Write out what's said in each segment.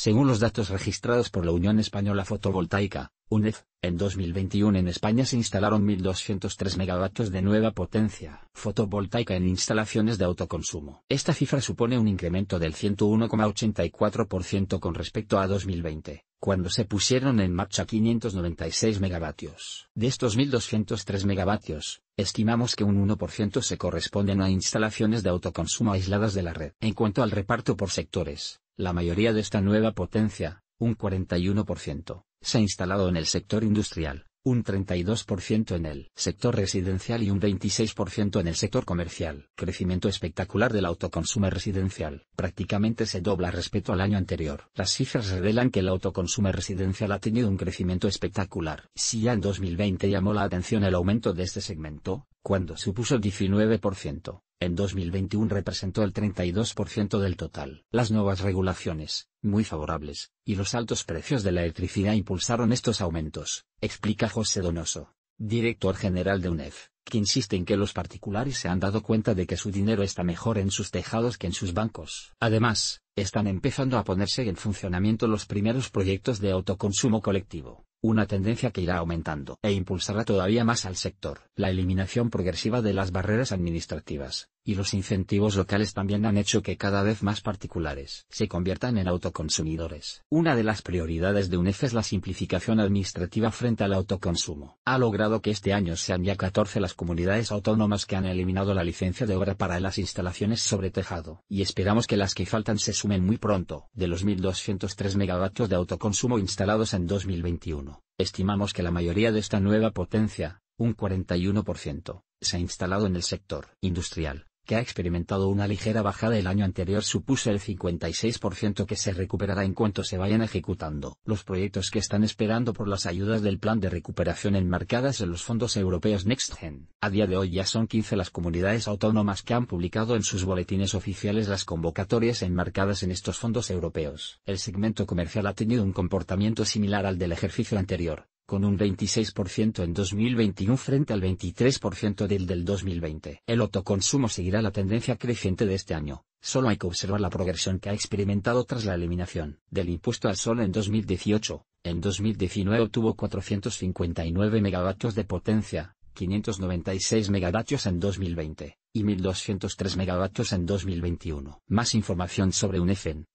Según los datos registrados por la Unión Española Fotovoltaica, UNEF, en 2021 en España se instalaron 1.203 megavatios de nueva potencia fotovoltaica en instalaciones de autoconsumo. Esta cifra supone un incremento del 101,84% con respecto a 2020, cuando se pusieron en marcha 596 megavatios. De estos 1.203 megavatios, estimamos que un 1% se corresponden a instalaciones de autoconsumo aisladas de la red. En cuanto al reparto por sectores, la mayoría de esta nueva potencia, un 41%, se ha instalado en el sector industrial, un 32% en el sector residencial y un 26% en el sector comercial. Crecimiento espectacular del autoconsumo residencial, prácticamente se dobla respecto al año anterior. Las cifras revelan que el autoconsumo residencial ha tenido un crecimiento espectacular. Si ya en 2020 llamó la atención el aumento de este segmento, cuando supuso 19%, en 2021 representó el 32% del total. Las nuevas regulaciones, muy favorables, y los altos precios de la electricidad impulsaron estos aumentos, explica José Donoso, director general de UNEF, que insiste en que los particulares se han dado cuenta de que su dinero está mejor en sus tejados que en sus bancos. Además, están empezando a ponerse en funcionamiento los primeros proyectos de autoconsumo colectivo una tendencia que irá aumentando e impulsará todavía más al sector. La eliminación progresiva de las barreras administrativas, y los incentivos locales también han hecho que cada vez más particulares se conviertan en autoconsumidores. Una de las prioridades de UNEF es la simplificación administrativa frente al autoconsumo. Ha logrado que este año sean ya 14 las comunidades autónomas que han eliminado la licencia de obra para las instalaciones sobre tejado, y esperamos que las que faltan se sumen muy pronto. De los 1.203 megavatios de autoconsumo instalados en 2021, estimamos que la mayoría de esta nueva potencia, un 41%, se ha instalado en el sector industrial que ha experimentado una ligera bajada el año anterior, supuso el 56% que se recuperará en cuanto se vayan ejecutando los proyectos que están esperando por las ayudas del plan de recuperación enmarcadas en los fondos europeos NextGen. A día de hoy ya son 15 las comunidades autónomas que han publicado en sus boletines oficiales las convocatorias enmarcadas en estos fondos europeos. El segmento comercial ha tenido un comportamiento similar al del ejercicio anterior, con un 26% en 2021 frente al 23% del del 2020. El autoconsumo seguirá la tendencia creciente de este año, solo hay que observar la progresión que ha experimentado tras la eliminación del impuesto al sol en 2018. En 2019 tuvo 459 megavatios de potencia, 596 megavatios en 2020 y 1203 megavatios en 2021. Más información sobre UNEFEN,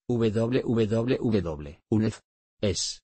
en Es.